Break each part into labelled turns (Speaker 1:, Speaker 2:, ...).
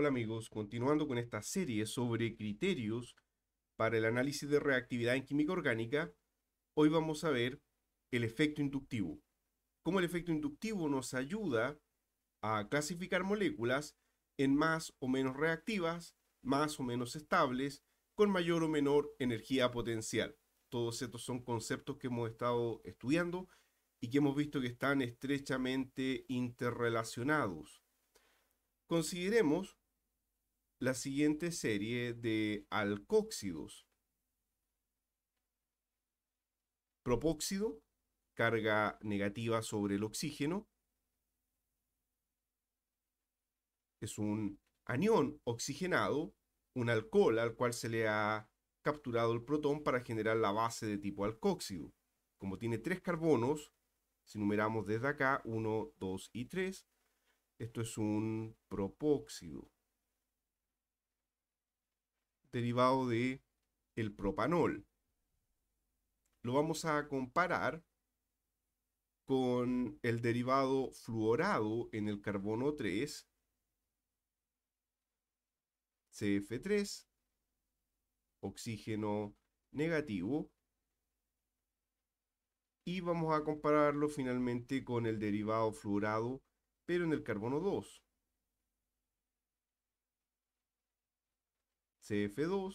Speaker 1: Hola amigos, continuando con esta serie sobre criterios para el análisis de reactividad en química orgánica, hoy vamos a ver el efecto inductivo. Cómo el efecto inductivo nos ayuda a clasificar moléculas en más o menos reactivas, más o menos estables, con mayor o menor energía potencial. Todos estos son conceptos que hemos estado estudiando y que hemos visto que están estrechamente interrelacionados. Consideremos la siguiente serie de alcóxidos. Propóxido, carga negativa sobre el oxígeno. Es un anión oxigenado, un alcohol al cual se le ha capturado el protón para generar la base de tipo alcóxido. Como tiene tres carbonos, si numeramos desde acá, 1, 2 y 3, esto es un propóxido derivado de el propanol. Lo vamos a comparar con el derivado fluorado en el carbono 3, CF3, oxígeno negativo, y vamos a compararlo finalmente con el derivado fluorado, pero en el carbono 2, CF2,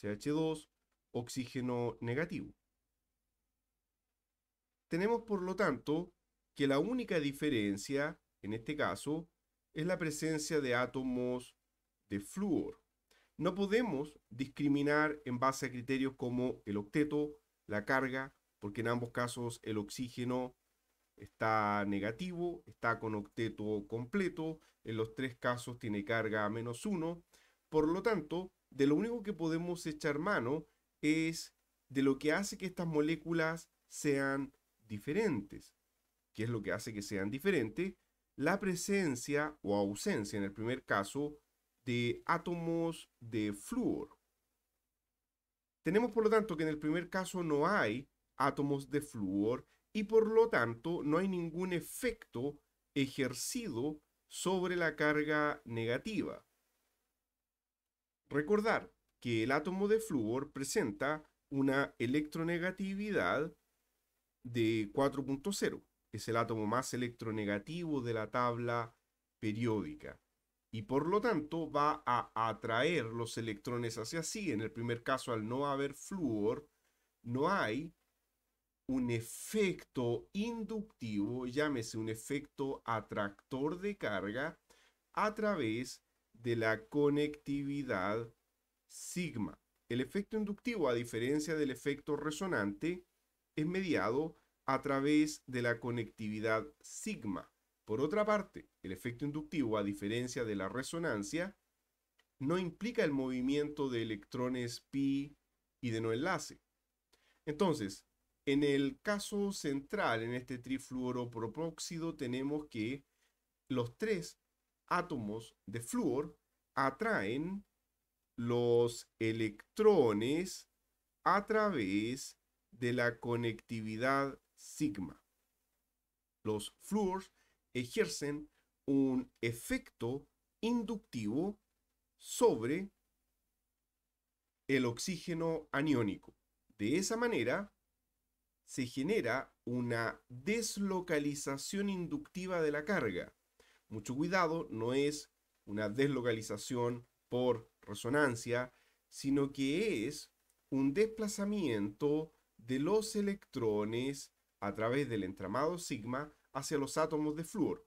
Speaker 1: CH2, oxígeno negativo. Tenemos por lo tanto que la única diferencia, en este caso, es la presencia de átomos de flúor. No podemos discriminar en base a criterios como el octeto, la carga, porque en ambos casos el oxígeno está negativo, está con octeto completo, en los tres casos tiene carga menos uno. por lo tanto de lo único que podemos echar mano es de lo que hace que estas moléculas sean diferentes. ¿Qué es lo que hace que sean diferentes? La presencia o ausencia, en el primer caso, de átomos de flúor. Tenemos por lo tanto que en el primer caso no hay átomos de flúor y por lo tanto no hay ningún efecto ejercido sobre la carga negativa. Recordar que el átomo de flúor presenta una electronegatividad de 4.0, es el átomo más electronegativo de la tabla periódica. Y por lo tanto va a atraer los electrones hacia sí. En el primer caso, al no haber flúor, no hay un efecto inductivo, llámese un efecto atractor de carga, a través de la conectividad sigma. El efecto inductivo, a diferencia del efecto resonante, es mediado a través de la conectividad sigma. Por otra parte, el efecto inductivo, a diferencia de la resonancia, no implica el movimiento de electrones pi y de no enlace. Entonces, en el caso central, en este trifluoropropóxido tenemos que los tres átomos de flúor atraen los electrones a través de la conectividad sigma. Los flúores ejercen un efecto inductivo sobre el oxígeno aniónico. De esa manera, se genera una deslocalización inductiva de la carga, mucho cuidado, no es una deslocalización por resonancia, sino que es un desplazamiento de los electrones a través del entramado sigma hacia los átomos de flúor.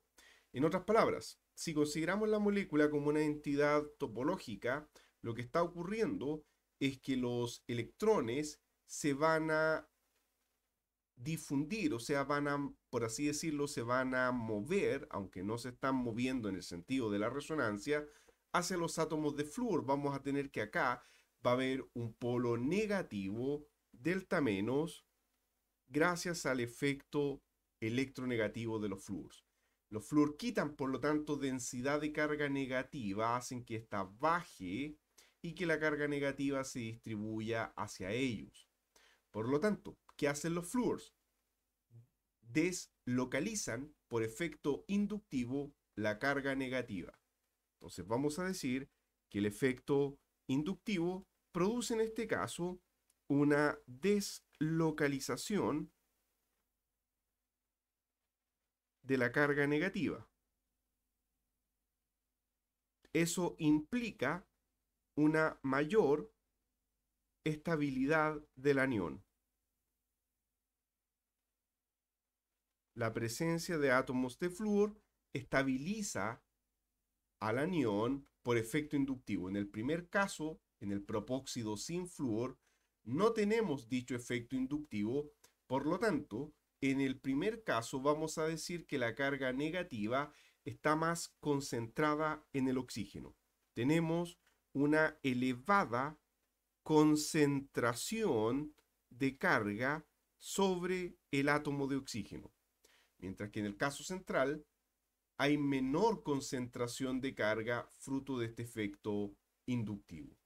Speaker 1: En otras palabras, si consideramos la molécula como una entidad topológica, lo que está ocurriendo es que los electrones se van a difundir, o sea, van a, por así decirlo, se van a mover, aunque no se están moviendo en el sentido de la resonancia, hacia los átomos de flúor. Vamos a tener que acá va a haber un polo negativo delta menos gracias al efecto electronegativo de los flúors. Los flúor quitan, por lo tanto, densidad de carga negativa, hacen que esta baje y que la carga negativa se distribuya hacia ellos. Por lo tanto, ¿qué hacen los flúores? Deslocalizan por efecto inductivo la carga negativa. Entonces vamos a decir que el efecto inductivo produce en este caso una deslocalización de la carga negativa. Eso implica una mayor estabilidad del anión. La presencia de átomos de flúor estabiliza al anión por efecto inductivo. En el primer caso, en el propóxido sin flúor, no tenemos dicho efecto inductivo, por lo tanto, en el primer caso vamos a decir que la carga negativa está más concentrada en el oxígeno. Tenemos una elevada concentración de carga sobre el átomo de oxígeno. Mientras que en el caso central hay menor concentración de carga fruto de este efecto inductivo.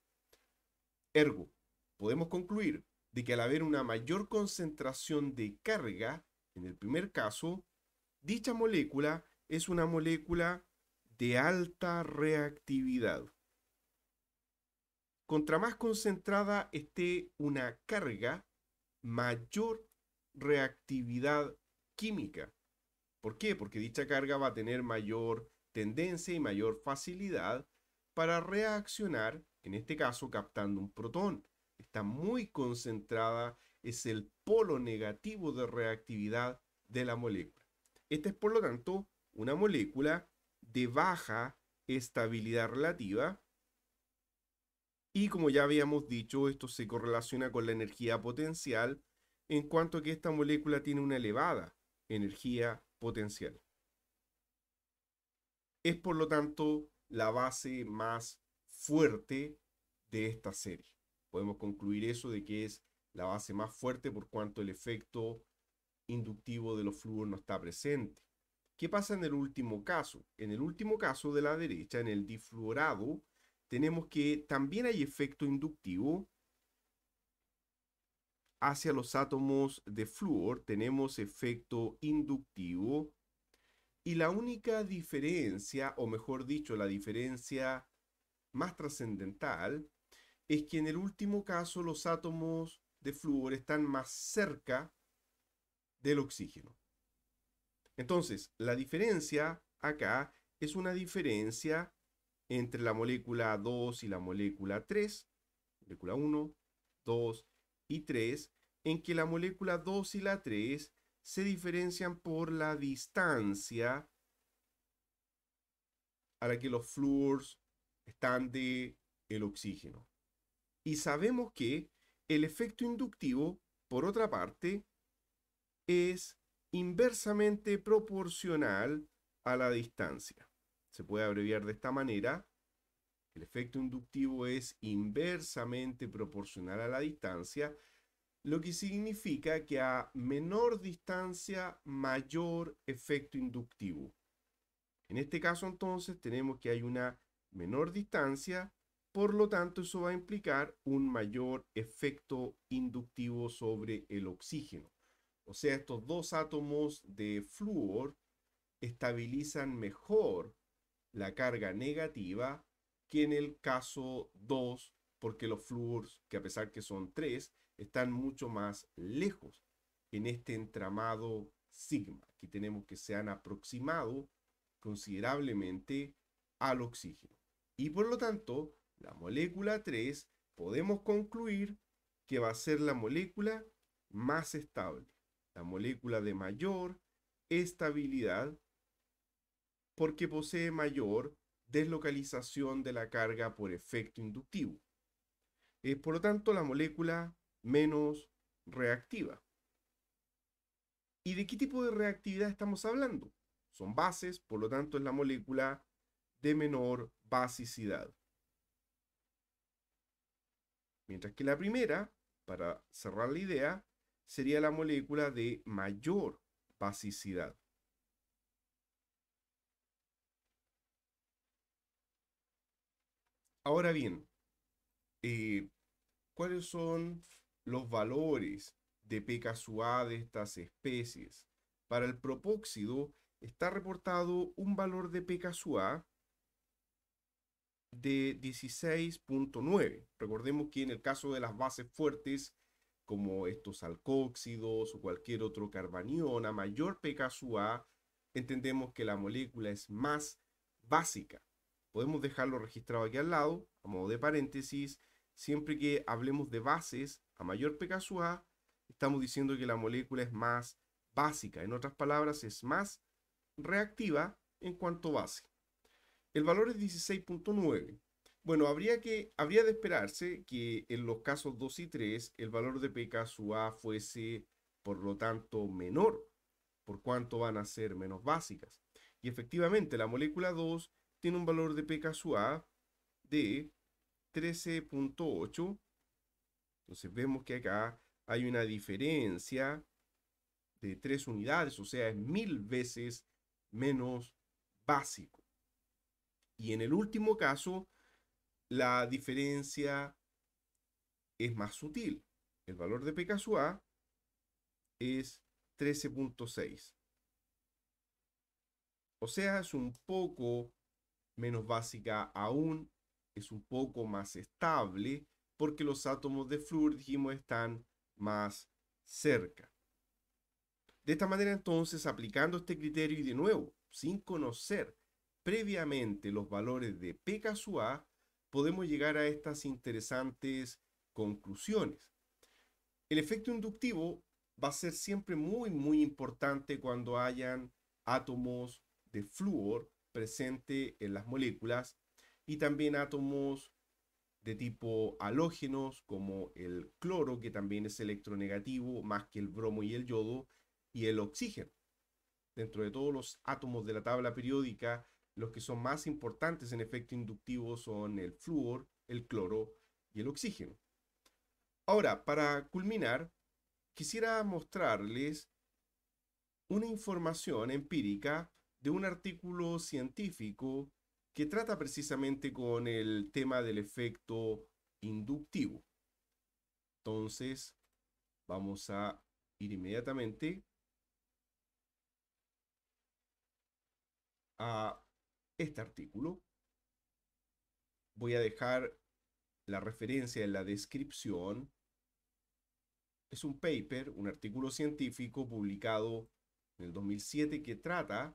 Speaker 1: Ergo, podemos concluir de que al haber una mayor concentración de carga, en el primer caso, dicha molécula es una molécula de alta reactividad. Contra más concentrada esté una carga, mayor reactividad química. ¿Por qué? Porque dicha carga va a tener mayor tendencia y mayor facilidad para reaccionar, en este caso captando un protón. Está muy concentrada, es el polo negativo de reactividad de la molécula. Esta es por lo tanto una molécula de baja estabilidad relativa y como ya habíamos dicho, esto se correlaciona con la energía potencial en cuanto a que esta molécula tiene una elevada energía potencial. Es por lo tanto la base más fuerte de esta serie. Podemos concluir eso de que es la base más fuerte por cuanto el efecto inductivo de los flúor no está presente. ¿Qué pasa en el último caso? En el último caso de la derecha, en el difluorado, tenemos que también hay efecto inductivo hacia los átomos de flúor, tenemos efecto inductivo y la única diferencia, o mejor dicho, la diferencia más trascendental, es que en el último caso los átomos de flúor están más cerca del oxígeno. Entonces, la diferencia acá es una diferencia entre la molécula 2 y la molécula 3, molécula 1, 2 y 3, en que la molécula 2 y la 3 se diferencian por la distancia a la que los flúors están de el oxígeno. Y sabemos que el efecto inductivo, por otra parte, es inversamente proporcional a la distancia se puede abreviar de esta manera. El efecto inductivo es inversamente proporcional a la distancia, lo que significa que a menor distancia, mayor efecto inductivo. En este caso entonces tenemos que hay una menor distancia, por lo tanto eso va a implicar un mayor efecto inductivo sobre el oxígeno. O sea, estos dos átomos de flúor estabilizan mejor la carga negativa que en el caso 2, porque los flúors, que a pesar que son 3, están mucho más lejos en este entramado sigma. Aquí tenemos que se han aproximado considerablemente al oxígeno. Y por lo tanto, la molécula 3 podemos concluir que va a ser la molécula más estable, la molécula de mayor estabilidad porque posee mayor deslocalización de la carga por efecto inductivo. Es por lo tanto la molécula menos reactiva. ¿Y de qué tipo de reactividad estamos hablando? Son bases, por lo tanto es la molécula de menor basicidad. Mientras que la primera, para cerrar la idea, sería la molécula de mayor basicidad. Ahora bien, eh, ¿cuáles son los valores de PKA de estas especies? Para el propóxido está reportado un valor de PKA de 16.9. Recordemos que en el caso de las bases fuertes, como estos alcóxidos o cualquier otro carbanión a mayor pKa, entendemos que la molécula es más básica podemos dejarlo registrado aquí al lado, a modo de paréntesis, siempre que hablemos de bases, a mayor pKa, estamos diciendo que la molécula es más básica, en otras palabras, es más reactiva en cuanto base. El valor es 16.9. Bueno, habría, que, habría de esperarse que en los casos 2 y 3 el valor de pKa sub fuese, por lo tanto, menor, por cuanto van a ser menos básicas. Y efectivamente, la molécula 2 tiene un valor de pKa de 13.8. Entonces vemos que acá hay una diferencia de 3 unidades, o sea, es mil veces menos básico. Y en el último caso, la diferencia es más sutil. El valor de pKa es 13.6. O sea, es un poco menos básica aún, es un poco más estable porque los átomos de flúor, dijimos, están más cerca. De esta manera entonces, aplicando este criterio y de nuevo, sin conocer previamente los valores de pKa, podemos llegar a estas interesantes conclusiones. El efecto inductivo va a ser siempre muy, muy importante cuando hayan átomos de flúor presente en las moléculas y también átomos de tipo halógenos como el cloro que también es electronegativo más que el bromo y el yodo y el oxígeno. Dentro de todos los átomos de la tabla periódica, los que son más importantes en efecto inductivo son el flúor, el cloro y el oxígeno. Ahora, para culminar, quisiera mostrarles una información empírica de un artículo científico que trata precisamente con el tema del efecto inductivo. Entonces, vamos a ir inmediatamente a este artículo. Voy a dejar la referencia en la descripción. Es un paper, un artículo científico publicado en el 2007 que trata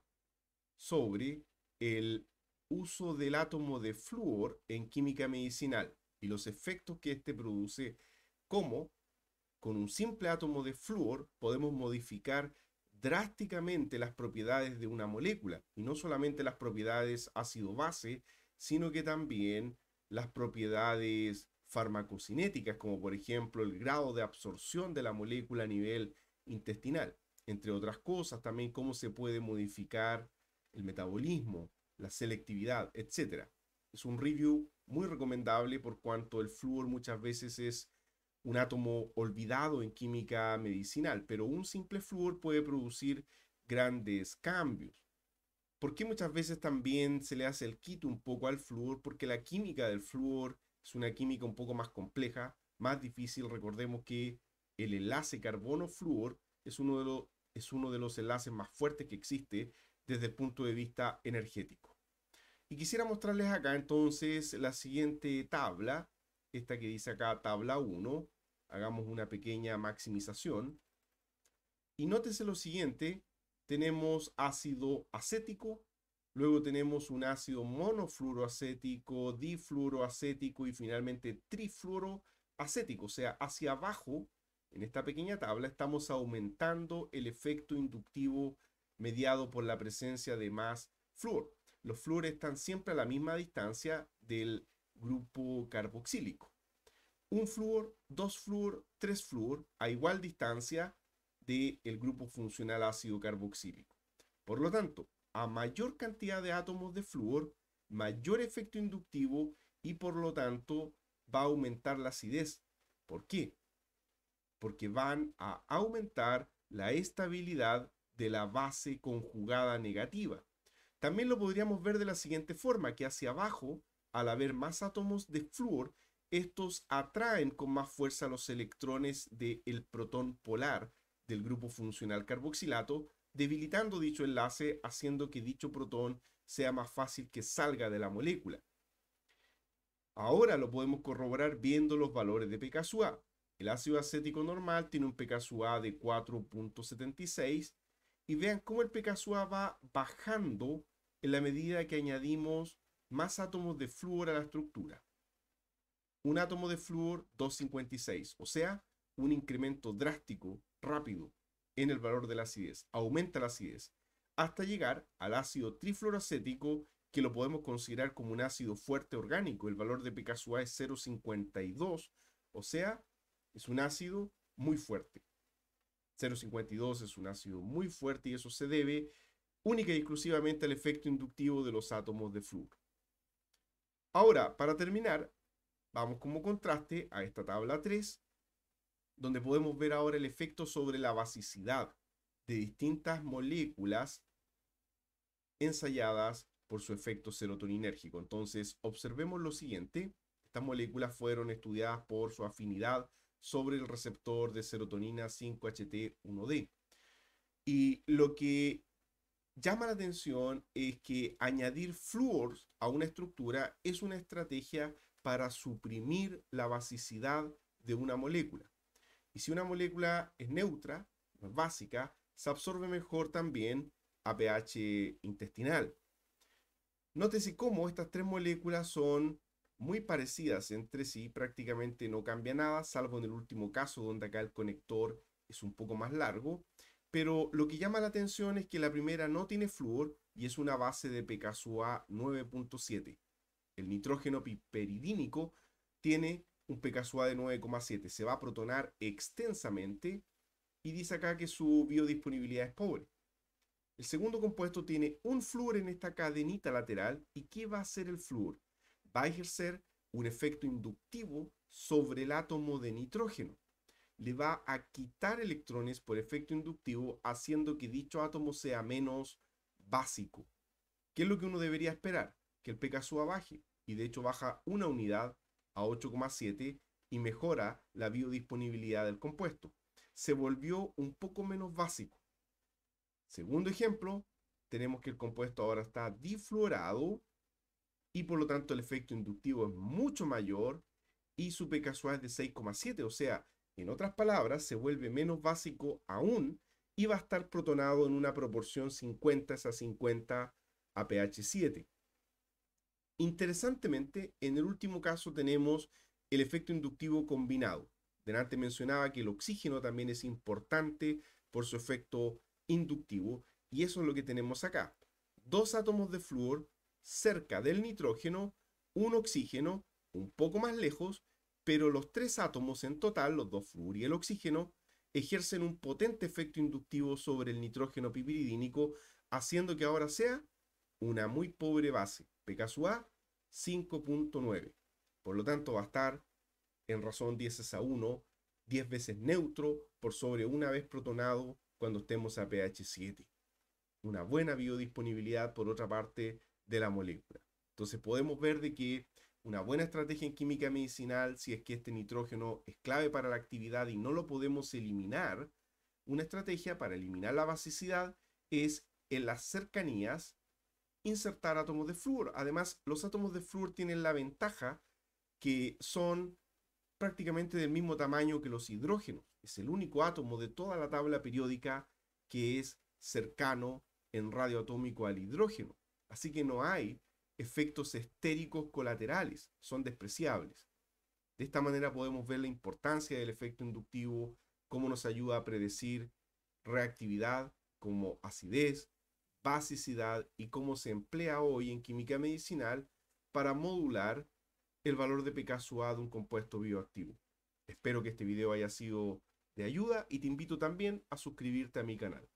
Speaker 1: sobre el uso del átomo de flúor en química medicinal y los efectos que éste produce, cómo con un simple átomo de flúor podemos modificar drásticamente las propiedades de una molécula, y no solamente las propiedades ácido-base, sino que también las propiedades farmacocinéticas, como por ejemplo el grado de absorción de la molécula a nivel intestinal, entre otras cosas, también cómo se puede modificar el metabolismo, la selectividad, etc. Es un review muy recomendable por cuanto el flúor muchas veces es un átomo olvidado en química medicinal, pero un simple flúor puede producir grandes cambios. porque muchas veces también se le hace el quito un poco al flúor? Porque la química del flúor es una química un poco más compleja, más difícil. Recordemos que el enlace carbono-flúor es, uno de los, es uno de los enlaces más fuertes que existe desde el punto de vista energético. Y quisiera mostrarles acá entonces la siguiente tabla, esta que dice acá tabla 1, hagamos una pequeña maximización. Y nótese lo siguiente, tenemos ácido acético, luego tenemos un ácido monofluoroacético, difluoroacético y finalmente trifluoroacético, o sea, hacia abajo, en esta pequeña tabla estamos aumentando el efecto inductivo mediado por la presencia de más flúor. Los flúores están siempre a la misma distancia del grupo carboxílico. Un flúor, dos flúor, tres flúor a igual distancia del el grupo funcional ácido carboxílico. Por lo tanto, a mayor cantidad de átomos de flúor, mayor efecto inductivo y por lo tanto va a aumentar la acidez. ¿Por qué? Porque van a aumentar la estabilidad de la base conjugada negativa. También lo podríamos ver de la siguiente forma, que hacia abajo, al haber más átomos de flúor, estos atraen con más fuerza los electrones del protón polar del grupo funcional carboxilato, debilitando dicho enlace, haciendo que dicho protón sea más fácil que salga de la molécula. Ahora lo podemos corroborar viendo los valores de pKa. El ácido acético normal tiene un pKa de 4.76 y vean cómo el pKa va bajando en la medida que añadimos más átomos de flúor a la estructura. Un átomo de flúor 256, o sea, un incremento drástico, rápido, en el valor de la acidez. Aumenta la acidez hasta llegar al ácido trifluoracético que lo podemos considerar como un ácido fuerte orgánico. El valor de pKa es 0,52, o sea, es un ácido muy fuerte. 0,52 es un ácido muy fuerte y eso se debe única y exclusivamente al efecto inductivo de los átomos de flúor. Ahora, para terminar, vamos como contraste a esta tabla 3, donde podemos ver ahora el efecto sobre la basicidad de distintas moléculas ensayadas por su efecto serotoninérgico. Entonces, observemos lo siguiente. Estas moléculas fueron estudiadas por su afinidad sobre el receptor de serotonina 5-HT1D. Y lo que llama la atención es que añadir flúor a una estructura es una estrategia para suprimir la basicidad de una molécula. Y si una molécula es neutra, básica, se absorbe mejor también a pH intestinal. Nótese cómo estas tres moléculas son muy parecidas entre sí, prácticamente no cambia nada, salvo en el último caso donde acá el conector es un poco más largo. Pero lo que llama la atención es que la primera no tiene flúor y es una base de PKSUA 9.7. El nitrógeno piperidínico tiene un PKSUA de 9.7, se va a protonar extensamente y dice acá que su biodisponibilidad es pobre. El segundo compuesto tiene un flúor en esta cadenita lateral. ¿Y qué va a ser el flúor? va a ejercer un efecto inductivo sobre el átomo de nitrógeno. Le va a quitar electrones por efecto inductivo haciendo que dicho átomo sea menos básico. ¿Qué es lo que uno debería esperar? Que el pKa baje y de hecho baja una unidad a 8,7 y mejora la biodisponibilidad del compuesto. Se volvió un poco menos básico. Segundo ejemplo, tenemos que el compuesto ahora está difluorado y por lo tanto el efecto inductivo es mucho mayor y su P casual es de 6,7, o sea, en otras palabras, se vuelve menos básico aún y va a estar protonado en una proporción 50 a 50 a pH 7. Interesantemente, en el último caso tenemos el efecto inductivo combinado. Delante mencionaba que el oxígeno también es importante por su efecto inductivo y eso es lo que tenemos acá. Dos átomos de flúor cerca del nitrógeno, un oxígeno un poco más lejos, pero los tres átomos en total, los dos flúor y el oxígeno, ejercen un potente efecto inductivo sobre el nitrógeno pipiridínico, haciendo que ahora sea una muy pobre base, PKA 5.9. Por lo tanto, va a estar en razón 10 a 1, 10 veces neutro por sobre una vez protonado cuando estemos a pH 7. Una buena biodisponibilidad, por otra parte, de la molécula. Entonces podemos ver de que una buena estrategia en química medicinal, si es que este nitrógeno es clave para la actividad y no lo podemos eliminar, una estrategia para eliminar la basicidad es en las cercanías insertar átomos de flúor. Además, los átomos de flúor tienen la ventaja que son prácticamente del mismo tamaño que los hidrógenos. Es el único átomo de toda la tabla periódica que es cercano en radio atómico al hidrógeno. Así que no hay efectos estéricos colaterales, son despreciables. De esta manera podemos ver la importancia del efecto inductivo, cómo nos ayuda a predecir reactividad como acidez, basicidad y cómo se emplea hoy en química medicinal para modular el valor de pKa de un compuesto bioactivo. Espero que este video haya sido de ayuda y te invito también a suscribirte a mi canal.